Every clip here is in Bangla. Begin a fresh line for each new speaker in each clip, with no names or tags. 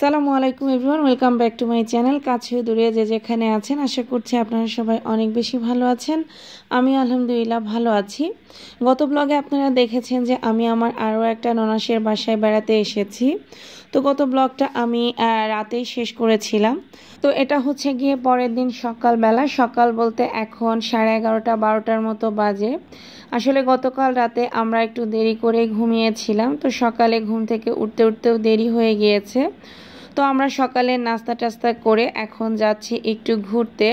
সালামু আলাইকুম everyone welcome back to my channel কাছে দূরে যে যেখানে আছেন আশা করছি আপনারা সবাই অনেক বেশি ভালো আছেন আমি আলহামদুলিল্লাহ ভালো আছি গত ব্লগে আপনারা দেখেছেন যে আমি আমার আরও একটা ননাসের বাসায় বেড়াতে এসেছি তো গত ব্লগটা আমি রাতেই শেষ করেছিলাম তো এটা হচ্ছে গিয়ে পরের দিন সকালবেলা সকাল বলতে এখন সাড়ে এগারোটা বারোটার মতো বাজে আসলে গতকাল রাতে আমরা একটু দেরি করে ঘুমিয়েছিলাম তো সকালে ঘুম থেকে উঠতে উঠতেও দেরি হয়ে গিয়েছে তো আমরা সকালে নাস্তা টাস্তা করে এখন যাচ্ছি একটু ঘুরতে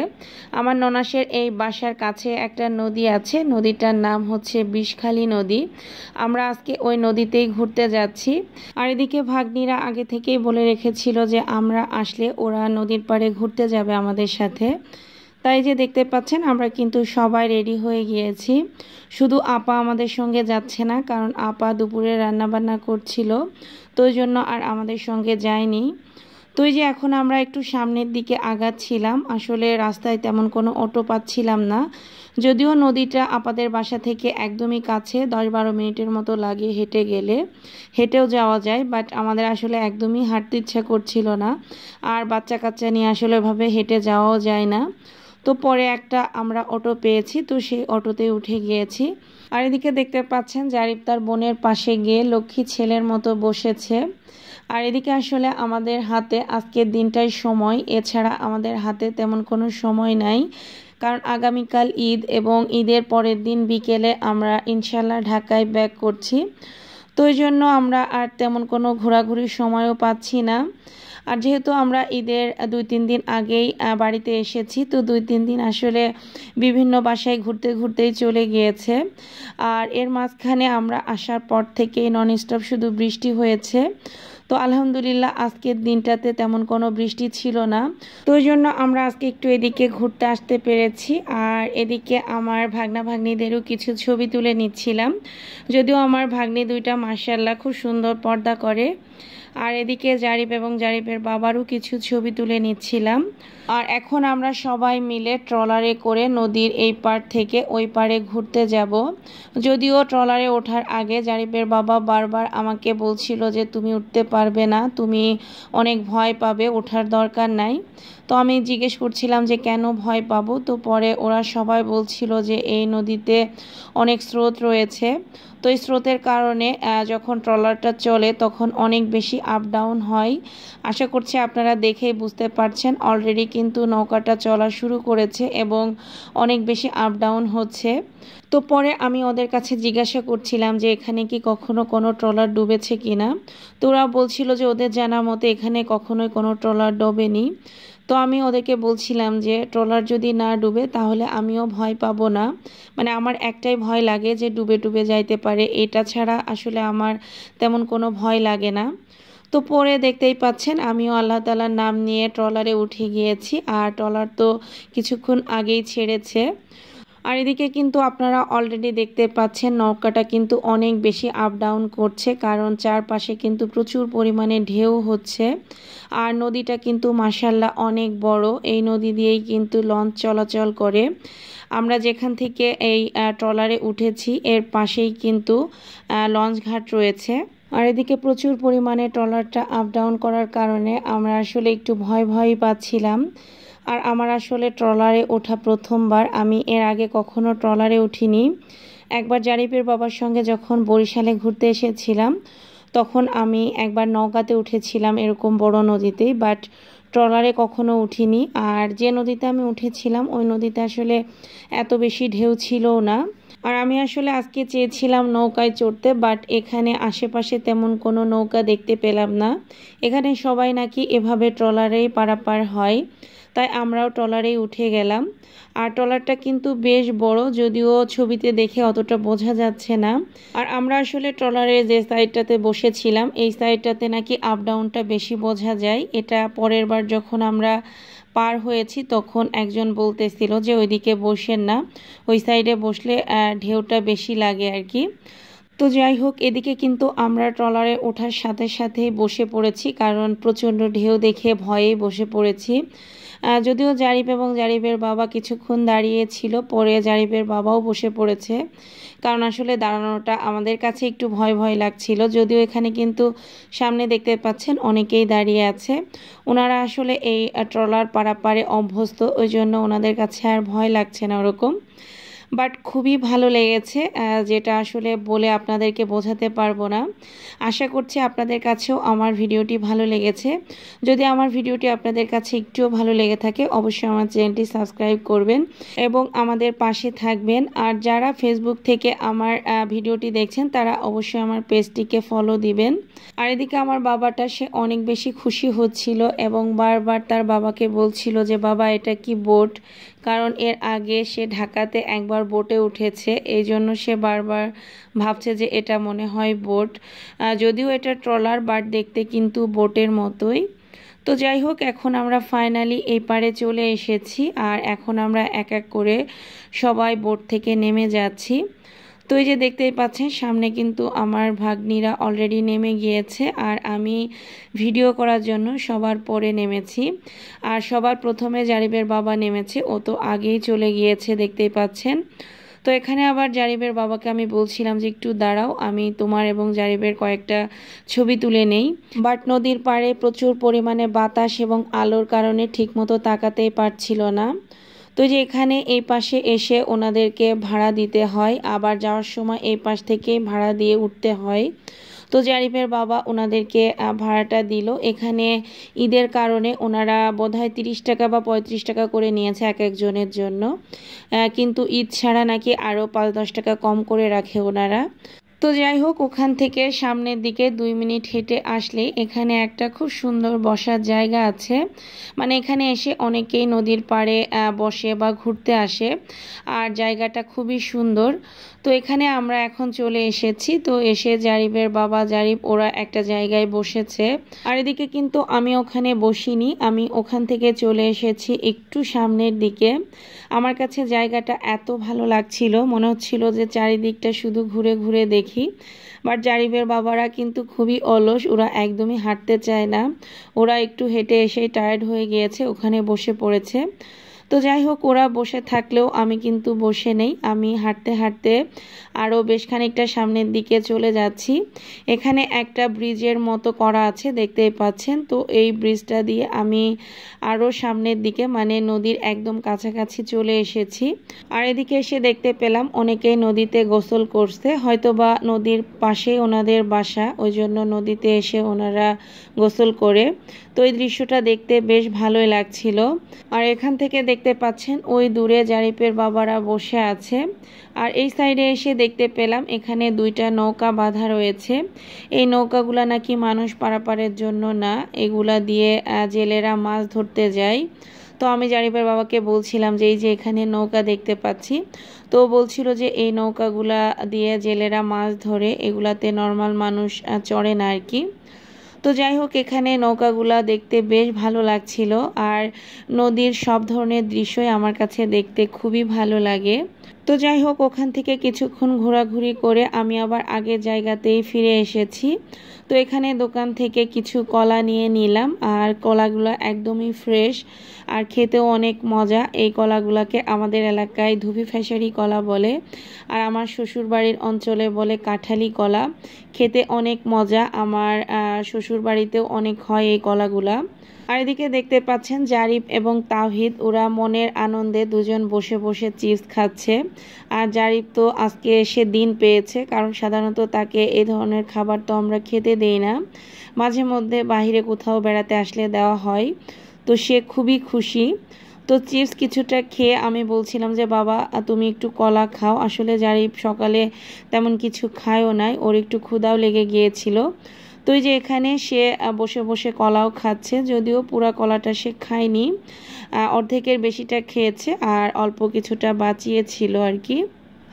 আমার ননাসের এই বাসার কাছে একটা নদী আছে নদীটার নাম হচ্ছে বিষখালী নদী আমরা আজকে ওই নদীতেই ঘুরতে যাচ্ছি আর এদিকে ভাগ্নিরা আগে থেকেই বলে রেখেছিল যে আমরা আসলে ওরা নদীর পাড়ে ঘুরতে যাবে আমাদের সাথে তাই যে দেখতে পাচ্ছেন আমরা কিন্তু সবাই রেডি হয়ে গিয়েছি শুধু আপা আমাদের সঙ্গে যাচ্ছে না কারণ আপা দুপুরে রান্নাবান্না করছিল তো ওই জন্য আর আমাদের সঙ্গে যায়নি তো যে এখন আমরা একটু সামনের দিকে আগাচ্ছিলাম আসলে রাস্তায় তেমন কোনো অটো পাচ্ছিলাম না যদিও নদীটা আপাদের বাসা থেকে একদমই কাছে দশ বারো মিনিটের মতো লাগে হেঁটে গেলে হেঁটেও যাওয়া যায় বাট আমাদের আসলে একদমই হাঁটতে ইচ্ছা করছিল না আর বাচ্চা কাচ্চা নিয়ে আসলে ভাবে হেঁটে যাওয়াও যায় না তো পরে একটা আমরা অটো পেয়েছি তো সেই অটোতে উঠে গিয়েছি আর এদিকে দেখতে পাচ্ছেন জারিফ তার বোনের পাশে গিয়ে লক্ষ্মী ছেলের মতো বসেছে আর এদিকে আসলে আমাদের হাতে আজকের দিনটাই সময় এছাড়া আমাদের হাতে তেমন কোনো সময় নাই কারণ আগামীকাল ঈদ এবং ঈদের পরের দিন বিকেলে আমরা ইনশাল্লাহ ঢাকায় ব্যাক করছি তো এই জন্য আমরা আর তেমন কোনো ঘোরাঘুরির সময়ও পাচ্ছি না আর যেহেতু আমরা ঈদের দুই তিন দিন আগেই বাড়িতে এসেছি তো দুই তিন দিন আসলে বিভিন্ন বাসায় ঘুরতে ঘুরতেই চলে গিয়েছে আর এর মাঝখানে আমরা আসার পর থেকেই ননস্টপ শুধু বৃষ্টি হয়েছে তো আলহামদুলিল্লাহ আজকের দিনটাতে তেমন কোনো বৃষ্টি ছিল না তো জন্য আমরা আজকে একটু এদিকে ঘুরতে আসতে পেরেছি আর এদিকে আমার ভাগনা ভাগ্নিদেরও কিছু ছবি তুলে নিচ্ছিলাম যদিও আমার ভাগ্নি দুইটা মার্শাল্লাহ খুব সুন্দর পর্দা করে আর এদিকে জারিফ এবং জারিফের বাবারও কিছু ছবি তুলে নিচ্ছিলাম আর এখন আমরা সবাই মিলে ট্রলারে করে নদীর এই পার থেকে ওই পারে ঘুরতে যাব যদিও ট্রলারে ওঠার আগে জারিফের বাবা বারবার আমাকে বলছিল যে তুমি উঠতে পারবে না তুমি অনেক ভয় পাবে ওঠার দরকার নাই তো আমি জিজ্ঞেস করছিলাম যে কেন ভয় পাবো তো পরে ওরা সবাই বলছিল যে এই নদীতে অনেক স্রোত রয়েছে তো এই স্রোতের কারণে যখন ট্রলারটা চলে তখন অনেক বেশি আপ ডাউন হয় আশা করছি আপনারা দেখেই বুঝতে পারছেন অলরেডি কিন্তু নৌকাটা চলা শুরু করেছে এবং অনেক বেশি আপ ডাউন হচ্ছে তো পরে আমি ওদের কাছে জিজ্ঞাসা করছিলাম যে এখানে কি কখনো কোনো ট্রলার ডুবেছে কিনা তো ওরা বলছিল যে ওদের জানা মতো এখানে কখনোই কোনো ট্রলার ডোবেনি তো আমি ওদেরকে বলছিলাম যে ট্রলার যদি না ডুবে তাহলে আমিও ভয় পাবো না মানে আমার একটাই ভয় লাগে যে ডুবে ডুবে যাইতে পারে এটা ছাড়া আসলে আমার তেমন কোনো ভয় লাগে না তো পরে দেখতেই পাচ্ছেন আমিও আল্লাহ তালার নাম নিয়ে ট্রলারে উঠে গিয়েছি আর ট্রলার তো কিছুক্ষণ আগেই ছেড়েছে আর এদিকে কিন্তু আপনারা অলরেডি দেখতে পাচ্ছেন নৌকাটা কিন্তু অনেক বেশি আপ ডাউন করছে কারণ চারপাশে কিন্তু প্রচুর পরিমাণে ঢেউ হচ্ছে আর নদীটা কিন্তু মাসাল্লাহ অনেক বড় এই নদী দিয়েই কিন্তু লঞ্চ চলাচল করে আমরা যেখান থেকে এই ট্রলারে উঠেছি এর পাশেই কিন্তু লঞ্চ ঘাট রয়েছে আর এদিকে প্রচুর পরিমাণে ট্রলারটা আপ ডাউন করার কারণে আমরা আসলে একটু ভয় ভয় পাচ্ছিলাম আর আমার আসলে ট্রলারে ওঠা প্রথমবার আমি এর আগে কখনো ট্রলারে উঠিনি একবার জারিপের বাবার সঙ্গে যখন বরিশালে ঘুরতে এসেছিলাম তখন আমি একবার নৌকাতে উঠেছিলাম এরকম বড় নদীতে বাট ট্রলারে কখনো উঠিনি আর যে নদীতে আমি উঠেছিলাম ওই নদীতে আসলে এত বেশি ঢেউ ছিল না আর আমি আসলে আজকে চেয়েছিলাম নৌকায় চড়তে বাট এখানে আশেপাশে তেমন কোনো নৌকা দেখতে পেলাম না এখানে সবাই নাকি এভাবে ট্রলারেই পারাপার হয় তাই আমরাও ট্রলারেই উঠে গেলাম আর ট্রলারটা কিন্তু বেশ বড় যদিও ছবিতে দেখে অতটা বোঝা যাচ্ছে না আর আমরা আসলে ট্রলারের যে সাইডটাতে বসেছিলাম এই সাইডটাতে নাকি আপ ডাউনটা বেশি বোঝা যায় এটা পরের বার যখন আমরা পার হয়েছি তখন একজন বলতেছিল যে ওইদিকে বসেন না ওই সাইডে বসলে ঢেউটা বেশি লাগে আর কি তো যাই হোক এদিকে কিন্তু আমরা ট্রলারে ওঠার সাথে সাথে বসে পড়েছি কারণ প্রচণ্ড ঢেউ দেখে ভয়ে বসে পড়েছি যদিও জারিফ এবং জারিফের বাবা কিছুক্ষণ দাঁড়িয়েছিল পরে জারিফের বাবাও বসে পড়েছে কারণ আসলে দাঁড়ানোটা আমাদের কাছে একটু ভয় ভয় লাগছিল যদিও এখানে কিন্তু সামনে দেখতে পাচ্ছেন অনেকেই দাঁড়িয়ে আছে ওনারা আসলে এই ট্রলার পারাপারে অভ্যস্ত ওই জন্য ওনাদের কাছে আর ভয় লাগছে না ওরকম বাট খুবই ভালো লেগেছে যেটা আসলে বলে আপনাদেরকে বোঝাতে পারবো না আশা করছি আপনাদের কাছেও আমার ভিডিওটি ভালো লেগেছে যদি আমার ভিডিওটি আপনাদের কাছে একটুও ভালো লেগে থাকে অবশ্যই আমার চ্যানেলটি সাবস্ক্রাইব করবেন এবং আমাদের পাশে থাকবেন আর যারা ফেসবুক থেকে আমার ভিডিওটি দেখছেন তারা অবশ্যই আমার পেজটিকে ফলো দিবেন আর এদিকে আমার বাবাটা সে অনেক বেশি খুশি হচ্ছিল এবং বারবার তার বাবাকে বলছিল যে বাবা এটা কি বোট কারণ এর আগে সে ঢাকাতে একবার বোটে উঠেছে এই জন্য সে বারবার ভাবছে যে এটা মনে হয় বোট যদিও এটা ট্রলার বাট দেখতে কিন্তু বোটের মতোই তো যাই হোক এখন আমরা ফাইনালি এই পারে চলে এসেছি আর এখন আমরা এক এক করে সবাই বোট থেকে নেমে যাচ্ছি তো এই যে দেখতেই পাচ্ছেন সামনে কিন্তু আমার ভাগ্নিরা অলরেডি নেমে গিয়েছে আর আমি ভিডিও করার জন্য সবার পরে নেমেছি আর সবার প্রথমে জারিবের বাবা নেমেছে ও তো আগেই চলে গিয়েছে দেখতেই পাচ্ছেন তো এখানে আবার জারিবের বাবাকে আমি বলছিলাম যে একটু দাঁড়াও আমি তোমার এবং জারিবের কয়েকটা ছবি তুলে নেই বাট নদীর পাড়ে প্রচুর পরিমাণে বাতাস এবং আলোর কারণে ঠিকমতো তাকাতেই পারছিল না তো যে এখানে এই পাশে এসে ওনাদেরকে ভাড়া দিতে হয় আবার যাওয়ার সময় এই পাশ থেকে ভাড়া দিয়ে উঠতে হয় তো জারিফের বাবা ওনাদেরকে ভাড়াটা দিল এখানে ঈদের কারণে ওনারা বোধহয় তিরিশ টাকা বা পঁয়ত্রিশ টাকা করে নিয়েছে এক একজনের জন্য কিন্তু ঈদ ছাড়া নাকি আরও পাঁচ দশ টাকা কম করে রাখে ওনারা তো যাই হোক ওখান থেকে সামনের দিকে দুই মিনিট হেঁটে আসলে এখানে একটা খুব সুন্দর বসার জায়গা আছে মানে এখানে এসে অনেকেই নদীর পাড়ে বসে বা ঘুরতে আসে আর জায়গাটা খুবই সুন্দর তো এখানে আমরা এখন চলে এসেছি তো এসে জারিবের বাবা জারিব ওরা একটা জায়গায় বসেছে আর এদিকে কিন্তু আমি ওখানে বসিনি আমি ওখান থেকে চলে এসেছি একটু সামনের দিকে আমার কাছে জায়গাটা এত ভালো লাগছিল মনে হচ্ছিল যে চারিদিকটা শুধু ঘুরে ঘুরে দেখি বাট জারিবের বাবারা কিন্তু খুবই অলস ওরা একদমই হাঁটতে চায় না ওরা একটু হেঁটে এসে টায়ার্ড হয়ে গিয়েছে ওখানে বসে পড়েছে তো যাই হোক ওরা বসে থাকলেও আমি কিন্তু বসে নেই আমি হাঁটতে হাঁটতে আরও বেশ খানিকটা সামনের দিকে চলে যাচ্ছি এখানে একটা ব্রিজের মতো করা আছে দেখতেই পাচ্ছেন তো এই ব্রিজটা দিয়ে আমি আরও সামনের দিকে মানে নদীর একদম কাছাকাছি চলে এসেছি আর এদিকে এসে দেখতে পেলাম অনেকেই নদীতে গোসল করছে হয়তোবা নদীর পাশে ওনাদের বাসা ওই জন্য নদীতে এসে ওনারা গোসল করে তো এই দৃশ্যটা দেখতে বেশ ভালোই লাগছিল আর এখান থেকে দেখ দেখতে পাচ্ছেন ওই দূরে জারিপের বাবারা বসে আছে আর এই সাইডে এসে দেখতে পেলাম এখানে দুইটা নৌকা বাঁধা রয়েছে এই নৌকাগুলা নাকি মানুষ পারাপারের জন্য না এগুলা দিয়ে জেলেরা মাছ ধরতে যায় তো আমি জারিপের বাবাকে বলছিলাম যে এই যে এখানে নৌকা দেখতে পাচ্ছি তো বলছিল যে এই নৌকাগুলা দিয়ে জেলেরা মাছ ধরে এগুলাতে নর্মাল মানুষ চড়ে না আর কি তো যাই হোক এখানে নৌকাগুলা দেখতে বেশ ভালো লাগছিল আর নদীর সব ধরনের দৃশ্যই আমার কাছে দেখতে খুবই ভালো লাগে তো যাই হোক ওখান থেকে কিছুক্ষণ ঘোরাঘুরি করে আমি আবার আগের জায়গাতেই ফিরে এসেছি তো এখানে দোকান থেকে কিছু কলা নিয়ে নিলাম আর কলাগুলো একদমই ফ্রেশ আর খেতেও অনেক মজা এই কলাগুলোকে আমাদের এলাকায় ধুবি ফ্যাশারি কলা বলে আর আমার শ্বশুরবাড়ির অঞ্চলে বলে কাঁঠালি কলা খেতে অনেক মজা আমার শ্বশুরবাড়িতেও অনেক হয় এই কলাগুলা আর এদিকে দেখতে পাচ্ছেন জারিফ এবং তাহিদ ওরা মনের আনন্দে দুজন বসে বসে চিপস খাচ্ছে আর জারিফ তো আজকে এসে দিন পেয়েছে কারণ সাধারণত তাকে এ ধরনের খাবার তো আমরা খেতে দেই না মাঝে মধ্যে বাহিরে কোথাও বেড়াতে আসলে দেওয়া হয় তো সে খুবই খুশি তো চিপস কিছুটা খেয়ে আমি বলছিলাম যে বাবা তুমি একটু কলা খাও আসলে যারি সকালে তেমন কিছু খায়ও নাই ওর একটু ক্ষুদাও লেগে গিয়েছিল তো যে এখানে সে বসে বসে কলাও খাচ্ছে যদিও পুরা কলাটা সে খায়নি অর্ধেকের বেশিটা খেয়েছে আর অল্প কিছুটা বাঁচিয়েছিল আর কি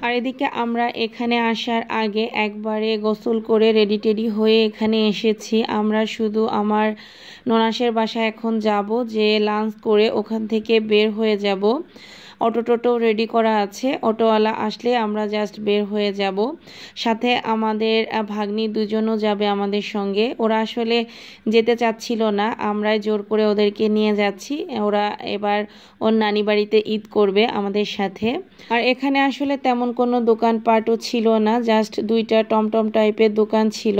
আর এদিকে আমরা এখানে আসার আগে একবারে গোসল করে রেডি টেডি হয়ে এখানে এসেছি আমরা শুধু আমার ননাসের বাসায় এখন যাব যে লাঞ্চ করে ওখান থেকে বের হয়ে যাব অটো টোটো রেডি করা আছে অটোওয়ালা আসলে আমরা জাস্ট বের হয়ে যাব সাথে আমাদের ভাগ্নি দুজনও যাবে আমাদের সঙ্গে ওরা আসলে যেতে চাচ্ছিল না আমরাই জোর করে ওদেরকে নিয়ে যাচ্ছি ওরা এবার ওর নানি বাড়িতে ঈদ করবে আমাদের সাথে আর এখানে আসলে তেমন কোনো দোকানপাটও ছিল না জাস্ট দুইটা টমটম টাইপের দোকান ছিল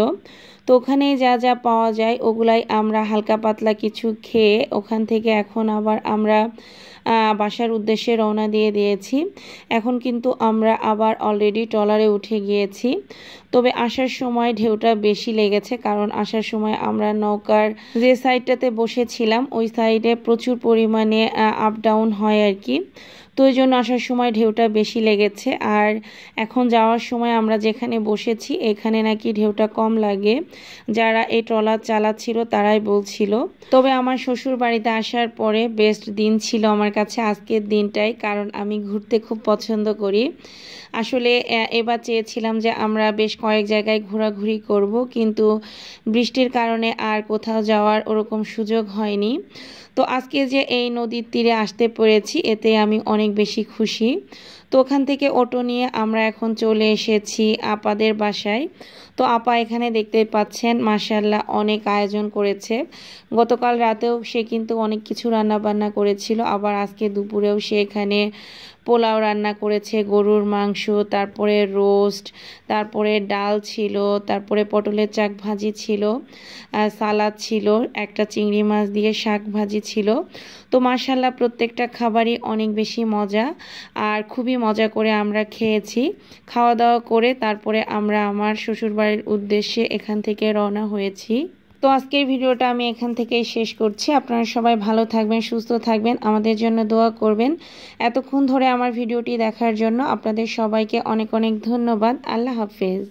তো ওখানে যা যা পাওয়া যায় ওগুলাই আমরা হালকা পাতলা কিছু খেয়ে ওখান থেকে এখন আবার আমরা বাসার উদ্দেশ্যে রওনা দিয়ে দিয়েছি এখন কিন্তু আমরা আবার অলরেডি ট্রলারে উঠে গিয়েছি তবে আসার সময় ঢেউটা বেশি লেগেছে কারণ আসার সময় আমরা নৌকার যে সাইডটাতে বসেছিলাম ওই সাইডে প্রচুর পরিমাণে আপ ডাউন হয় আর কি তো ওই জন্য আসার সময় ঢেউটা বেশি লেগেছে আর এখন যাওয়ার সময় আমরা যেখানে বসেছি এখানে নাকি ঢেউটা কম লাগে যারা এই ট্রলার চালাচ্ছিল তারাই বলছিল তবে আমার শ্বশুর বাড়িতে আসার পরে বেস্ট দিন ছিল আমার কাছে আজকের দিনটাই কারণ আমি ঘুরতে খুব পছন্দ করি আসলে এবার চেয়েছিলাম যে আমরা বেশ কয়েক জায়গায় ঘোরাঘুরি করব কিন্তু বৃষ্টির কারণে আর কোথাও যাওয়ার ওরকম সুযোগ হয়নি তো আজকে যে এই নদীর তীরে আসতে পেরেছি এতে আমি অনেক অনেক বেশি খুশি তো ওখান থেকে অটো নিয়ে আমরা এখন চলে এসেছি আপাদের বাসায় তো আপা এখানে দেখতে পাচ্ছেন মাসাল্লাহ অনেক আয়োজন করেছে গতকাল রাতেও সে কিন্তু অনেক কিছু রান্না বান্না করেছিল আবার আজকে দুপুরেও সে এখানে পোলাও রান্না করেছে গরুর মাংস তারপরে রোস্ট তারপরে ডাল ছিল তারপরে পটলের চাক ভাজি ছিল সালাদ ছিল একটা চিংড়ি মাছ দিয়ে শাক ভাজি ছিল তো মাসাল্লাহ প্রত্যেকটা খাবারই অনেক বেশি মজা আর খুবই মজা করে আমরা খেয়েছি খাওয়া দাওয়া করে তারপরে আমরা আমার শ্বশুরবাড়ি পাহাড়ের উদ্দেশ্যে এখান থেকে রওনা হয়েছি তো আজকের ভিডিওটা আমি এখান থেকেই শেষ করছি আপনারা সবাই ভালো থাকবেন সুস্থ থাকবেন আমাদের জন্য দোয়া করবেন এতক্ষণ ধরে আমার ভিডিওটি দেখার জন্য আপনাদের সবাইকে অনেক অনেক ধন্যবাদ আল্লাহ হাফেজ